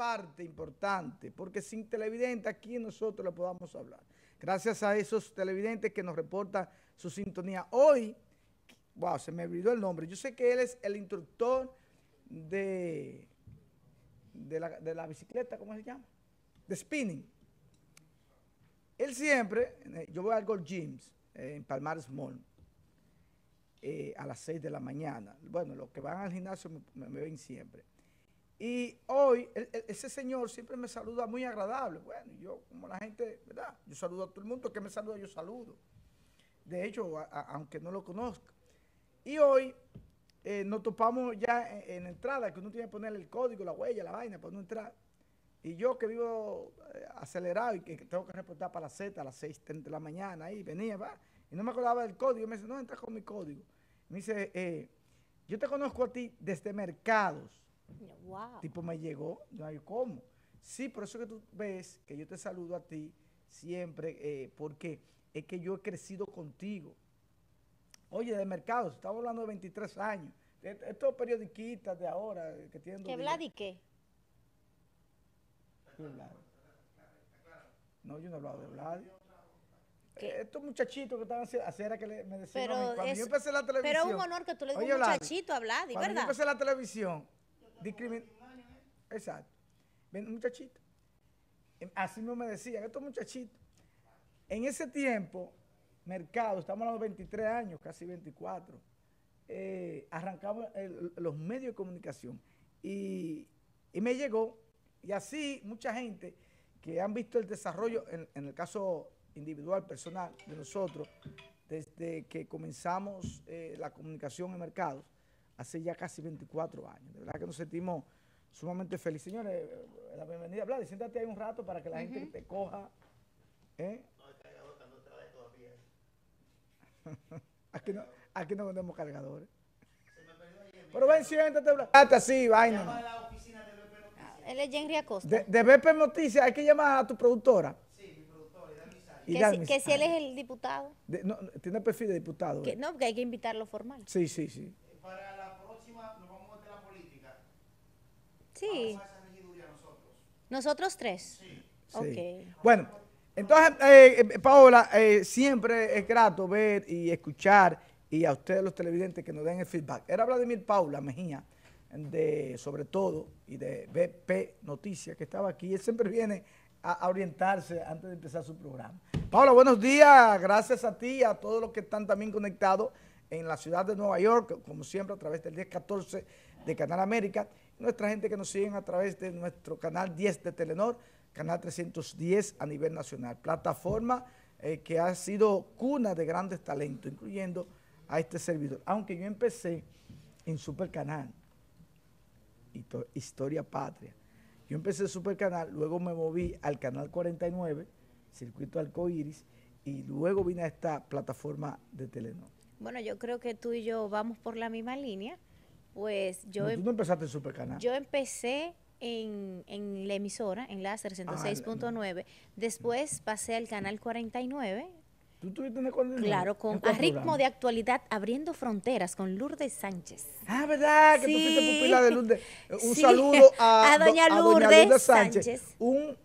parte importante, porque sin televidente aquí nosotros lo podamos hablar. Gracias a esos televidentes que nos reportan su sintonía. Hoy, wow, se me olvidó el nombre. Yo sé que él es el instructor de, de, la, bicicleta, ¿cómo se llama? De spinning. Él siempre, eh, yo voy al Gold Gyms eh, en Palmares Mall eh, a las 6 de la mañana. Bueno, los que van al gimnasio me ven siempre. Y hoy e, e, ese señor siempre me saluda muy agradable. Bueno, yo como la gente, ¿verdad? Yo saludo a todo el mundo que me saluda, yo saludo. De hecho, aunque no lo conozca. Y hoy eh, nos topamos ya en, entrada, que uno tiene que poner el código, la huella, la vaina para no entrar. Y yo que vivo eh, acelerado y que, tengo que reportar para la Z a las 6 de la mañana, ahí venía, va. Y no me acordaba del código. me dice, no, entra con mi código. me dice, eh, yo te conozco a ti desde mercados Tipo me llegó, no hay cómo. Sí, por eso que tú ves que yo te saludo a ti siempre, eh, porque es que yo he crecido contigo. Oye, de mercado estamos hablando de 23 años. Eh, estos periodiquitas de ahora eh, que tienen... ¿Qué Vlad y qué? No, yo no he hablado de Vlad. estos muchachitos que estaban haciendo, que le, me decían pero cuando es, yo empecé la televisión... Pero es un honor que tú le digas muchachito a Vlad, ¿verdad? Cuando yo empecé la televisión, discrimin Exacto. Ven, muchachito. Em, así me decían, estos muchachitos. En ese tiempo, mercado, estamos hablando de 23 años, casi 24, eh, arrancamos los medios de comunicación. Y, me llegó, y así mucha gente que han visto el desarrollo, en, el caso individual, personal, de nosotros, desde que comenzamos eh, la comunicación en mercados, hace ya casi 24 años. De verdad que nos sentimos sumamente felices. Señores, eh, la bienvenida. Vlad, siéntate ahí un rato para que la gente te coja. ¿eh? No, todavía. aquí, no, aquí no vendemos cargadores. Se me perdió ayer, Pero ven, siéntate, Vlad. Hasta así, vaina. Ah, él es Henry Acosta. De, de BP Noticias, hay que llamar a tu productora. mi Sí, Que si, que si, él es el diputado. De, no, tiene perfil de diputado. Que, eh. no, porque hay que invitarlo formal. Sí, sí, sí. Eh, para Sí. nosotros. tres. Sí. Bueno, entonces, eh, eh, Paola, eh, siempre es grato ver y escuchar y a ustedes los televidentes que nos den el feedback. Era Vladimir Paula Mejía, de sobre todo, y de BP Noticias, que estaba aquí. Él siempre viene a, orientarse antes de empezar su programa. Paula, buenos días. Gracias a ti y a todos los que están también conectados en la ciudad de Nueva York, como siempre, a través del 1014 de Canal América nuestra gente que nos siguen a través de nuestro canal 10 de Telenor, canal 310 a nivel nacional, plataforma eh, que ha sido cuna de grandes talentos, incluyendo a este servidor. Aunque yo empecé en Super Canal, Historia Patria. Yo empecé Super Canal, luego me moví al Canal 49, Circuito Alcoiris, y luego vine a esta plataforma de Telenor. Bueno, yo creo que tú y yo vamos por la misma línea pues yo... Em- empezaste en Yo empecé en, la emisora, en la 106.9. Ah, Después pasé al canal 49. ¿Tú tuviste una Claro, con, a ritmo de actualidad, abriendo fronteras con Lourdes Sánchez. Ah, ¿verdad? Que pupila de Lourdes. Un saludo a, doña Lourdes, Sánchez. Un,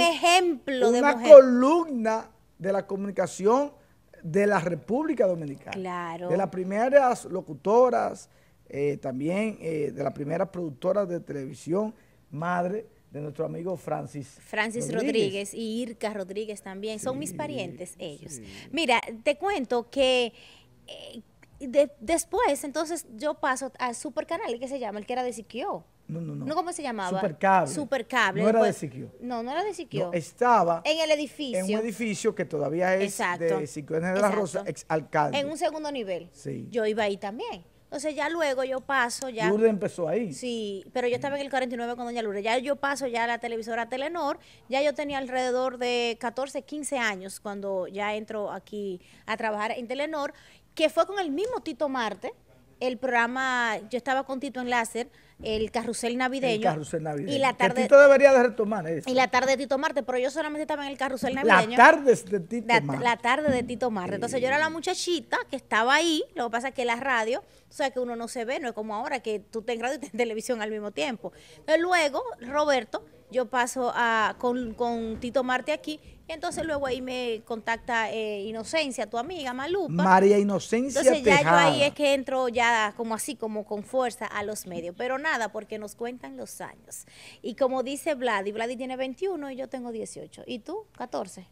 ejemplo de Una columna de la comunicación de la República Dominicana. Claro. De las primeras locutoras, eh, también eh, de la primera productora de televisión, madre de nuestro amigo Francis. Francis Rodríguez, y Irka Rodríguez también, son mis parientes ellos. Mira, te cuento que... Eh, después, entonces, yo paso al super canal, que se llama? El que era de Siquio. No, no, no. ¿No cómo se llamaba? Supercable. Cable No era de pues. Siquio. No, no era de Siquio. estaba. En el edificio. En un edificio que todavía es de Siquio de la Rosa, ex alcalde. En un segundo nivel. Sí. Yo iba ahí también. Entonces ya luego yo paso ya. Lourdes empezó ahí. Sí, pero yo estaba en el 49 con Doña Lourdes. Ya yo paso ya a la televisora Telenor. Ya yo tenía alrededor de 14, 15 años cuando ya entro aquí a trabajar en Telenor, que fue con el mismo Tito Marte. El programa, yo estaba con Tito en Láser el carrusel navideño. Y la tarde. Tito debería de retomar eso. Y la tarde de Tito Marte, pero yo solamente estaba en el carrusel navideño. La tarde de Tito Marte. La, tarde de Tito Marte. Entonces yo era la muchachita que estaba ahí. Lo que pasa es que la radio, o sea, que uno no se ve, no es como ahora que tú estás en radio y estás en televisión al mismo tiempo. Pero luego, Roberto yo paso a, con, Tito Marte aquí. Y entonces luego ahí me contacta eh, Inocencia, tu amiga Malupa. María Inocencia Entonces ya yo ahí es que entro ya como así, como con fuerza a los medios. Pero nada, porque nos cuentan los años. Y como dice Vladi, Vladi tiene 21 y yo tengo 18. ¿Y tú? 14.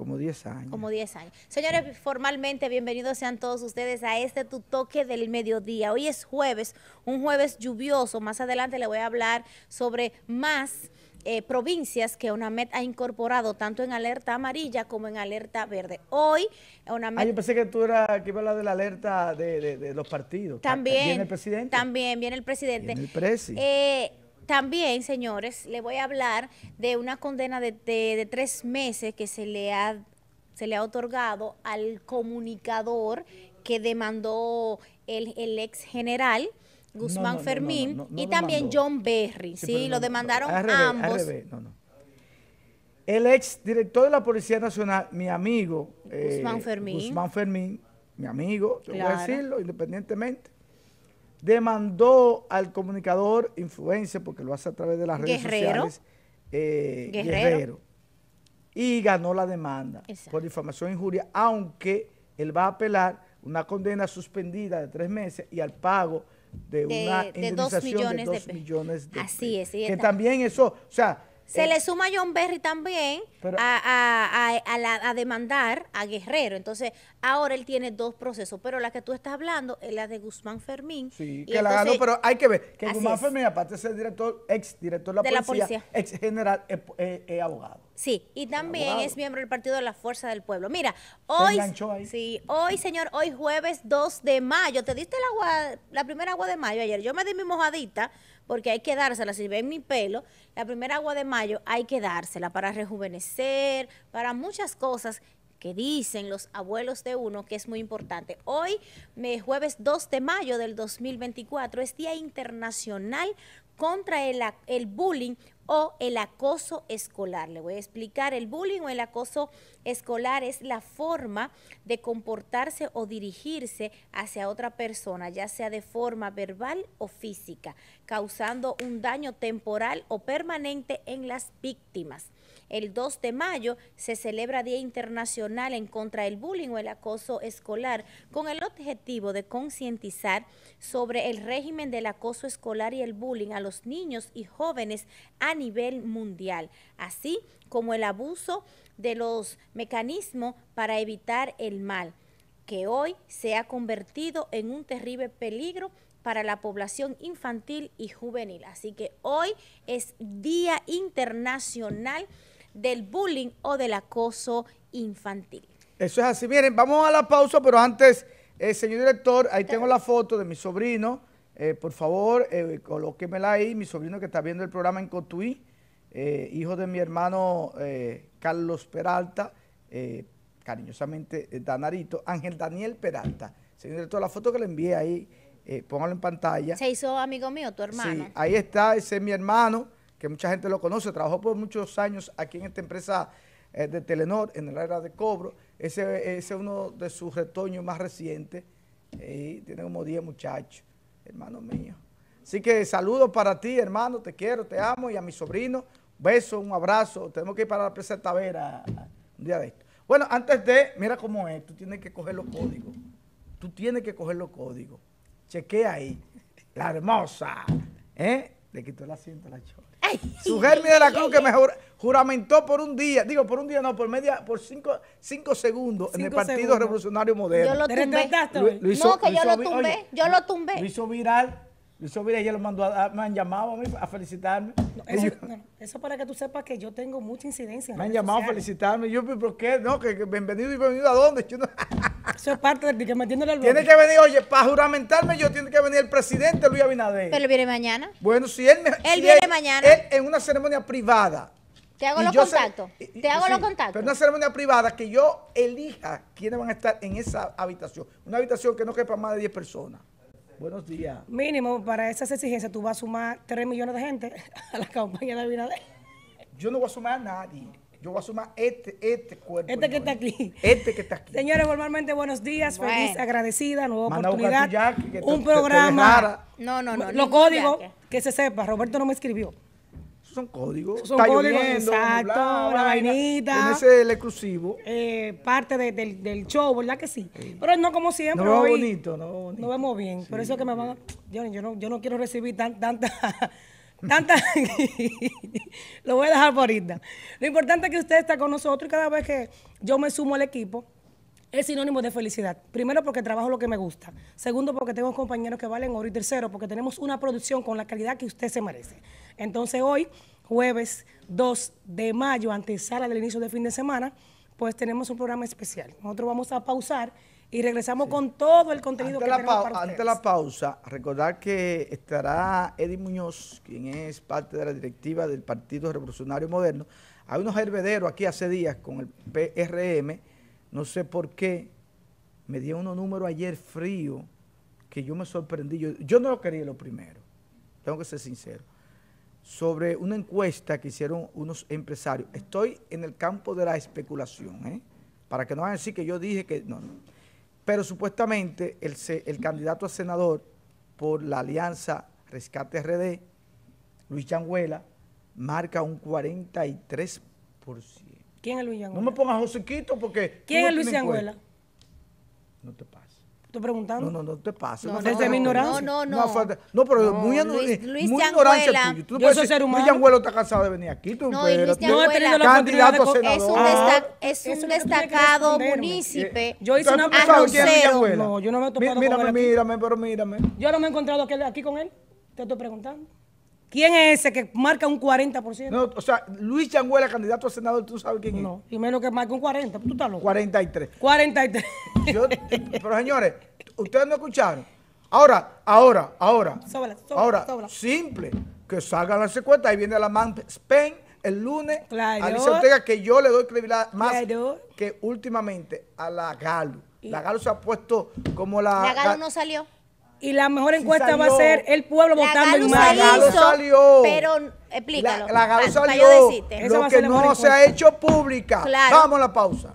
Como 10 años. Como 10 años. Señores, formalmente bienvenidos sean todos ustedes a este tu toque del mediodía. Hoy es jueves, un jueves lluvioso. Más adelante le voy a hablar sobre más eh, provincias que UNAMED ha incorporado, tanto en alerta amarilla como en alerta verde. Hoy, UNAMED... Ah, yo pensé que tú eras aquí para hablar de la alerta de, los partidos. También. Viene el presidente. También, viene el presidente. el Eh, también, señores, le voy a hablar de una condena de, tres meses que se le ha otorgado al comunicador que demandó el, ex general Guzmán Fermín y también John Berry. Sí, lo demandaron ambos. el ex director de la Policía Nacional, mi amigo Guzmán, eh, Fermín. mi amigo, te voy a decirlo independientemente demandó al comunicador, influencia, porque lo hace a través de las redes sociales, eh, Guerrero. y ganó la demanda por difamación e injuria, aunque él va a apelar una condena suspendida de tres meses y al pago de, una indemnización de dos millones de Así es. que también eso, o sea, se le eh, suma John Berry también a, demandar a Guerrero. Entonces, ahora él tiene dos procesos, pero la que tú estás hablando es la de Guzmán Fermín. Sí, que la ganó, pero hay que ver que Guzmán Fermín, aparte de ser director, ex director de la, policía, ex general, es abogado. Sí, y también es miembro del Partido de la Fuerza del Pueblo. Mira, hoy, sí, hoy, señor, hoy jueves 2 de mayo, te diste la, agua, la primera agua de mayo ayer, yo me di mi mojadita, porque hay que dársela. Si ven mi pelo, la primera agua de mayo hay que dársela para rejuvenecer, para muchas cosas que dicen los abuelos de uno, que es muy importante. Hoy, jueves 2 de mayo del 2024, es Día Internacional contra el, el Bullying o el acoso escolar. Le voy a explicar, el bullying o el acoso escolar es la forma de comportarse o dirigirse hacia otra persona, ya sea de forma verbal o física, causando un daño temporal o permanente en las víctimas. El 2 de mayo se celebra Día Internacional en contra del bullying o el acoso escolar con el objetivo de concientizar sobre el régimen del acoso escolar y el bullying a los niños y jóvenes a nivel mundial, así como el abuso de los mecanismos para evitar el mal, que hoy se ha convertido en un terrible peligro para la población infantil y juvenil. Así que hoy es Día Internacional del Bullying o del Acoso Infantil. Eso es así. Miren, vamos a la pausa, pero antes, eh, señor director, ahí tengo la foto de mi sobrino eh, por favor, eh, colóquemela ahí, mi sobrino que está viendo el programa en Cotuí, eh, hijo de mi hermano eh, Carlos Peralta, cariñosamente Danarito, Ángel Daniel Peralta. Señor director, la foto que le envié ahí, póngalo en pantalla. Se hizo amigo mío, tu hermano. ahí está, ese es mi hermano, que mucha gente lo conoce, trabajó por muchos años aquí en esta empresa de Telenor, en el área de cobro. Ese, ese es uno de sus retoños más recientes, tiene como 10 muchachos hermano mío. Así que saludos para ti, hermano, te quiero, te amo, y a mi sobrino, beso, un abrazo, tenemos que ir para la presa de Tavera un día de esto. Bueno, antes de, mira cómo es, tú tienes que coger los códigos, tú tienes que coger los códigos, chequea ahí, la hermosa, ¿eh? Le quitó el asiento a la chola. Su germi de la Cruz que me juramentó por un día, digo por un día no, por media, por cinco, cinco segundos en el Partido Revolucionario Moderno. Yo lo tumbé. no, que yo lo, tumbé, yo lo tumbé. Lo hizo viral, lo hizo viral, ella lo mandó a, me han llamado a mí a felicitarme. eso, para que tú sepas que yo tengo mucha incidencia. Me han llamado a felicitarme, yo, ¿por qué? No, que, bienvenido y bienvenido a dónde. Yo Eso parte de que metiéndole al Tiene que venir, oye, para juramentarme yo tiene que venir el presidente Luis Abinader. Pero viene mañana. Bueno, si él me... Él viene mañana. Él, en una ceremonia privada. Te hago los contactos. te hago los contactos. Pero una ceremonia privada que yo elija quiénes van a estar en esa habitación. Una habitación que no quepa más de 10 personas. Buenos días. Mínimo, para esas exigencias tú vas a sumar 3 millones de gente a la campaña de Abinader. Yo no voy a sumar a nadie yo voy a sumar este, este cuerpo. Este que está aquí. Este que está aquí. Señores, formalmente buenos días, feliz, agradecida, nueva oportunidad. un programa. no, no, no. Los códigos, que se sepa, Roberto no me escribió. Son códigos. Son códigos, exacto, la vainita. Ese es el exclusivo. Eh, parte del, del, show, ¿verdad que sí? Pero no como siempre. No hoy, bonito, no bonito. Nos vemos bien. Por eso que me van a... Yo, no, yo no quiero recibir tanta... Tanta... lo voy a dejar por ahorita. Lo importante es que usted está con nosotros y cada vez que yo me sumo al equipo, es sinónimo de felicidad. Primero, porque trabajo lo que me gusta. Segundo, porque tengo compañeros que valen oro. Y tercero, porque tenemos una producción con la calidad que usted se merece. Entonces, hoy, jueves 2 de mayo, antes sala del inicio del fin de semana, pues tenemos un programa especial. Nosotros vamos a pausar y regresamos con todo el contenido que la tenemos para Ante la pausa, recordar que estará Eddie Muñoz, quien es parte de la directiva del Partido Revolucionario Moderno. Hay unos hervederos aquí hace días con el PRM, no sé por qué, me dio unos números ayer frío que yo me sorprendí. Yo, no lo quería lo primero, tengo que ser sincero. Sobre una encuesta que hicieron unos empresarios. Estoy en el campo de la especulación, ¿eh? para que no vayan a decir que yo dije que... No, no pero supuestamente el, el candidato a senador por la alianza Rescate RD, Luis Changuela, marca un 43%. ¿Quién es Luis changuela No me pongas Josequito porque... ¿Quién es Luis changuela No te pases. ¿Estoy preguntando? No, no, no te pases. No, desde no, mi ignorancia. No, no, no. No, no pero muy, Luis, eh, Luis muy ignorancia tuya. Tú yo soy ser humano. Luis Anguelo está casado de venir aquí. Tú, no, y Luis tú no has tenido la candidato de... Es un, destacado es un destacado munícipe. Yo hice una No, yo no me he topado mírame, con él. Mírame, mírame, pero mírame. Yo no me he encontrado aquí con él. Te estoy preguntando. ¿Quién es ese que marca un 40%? No, o sea, Luis Changuela, candidato a senador, tú sabes quién es. No, y menos que marca un 40, pues tú estás loco. 43. 43. pero señores, ustedes no escucharon. Ahora, ahora, ahora. ahora, simple, que salgan las secuestras. Ahí viene la man Spain el lunes. Claro. Alicia Ortega, que yo le doy credibilidad más que últimamente a la Galo. La Galo se ha puesto como la... La Galo no salió y la mejor encuesta va a ser el pueblo votando en mayo. La Galo salió. Pero explícalo. La, salió. Lo que no se ha hecho pública. Claro. Vamos a la pausa.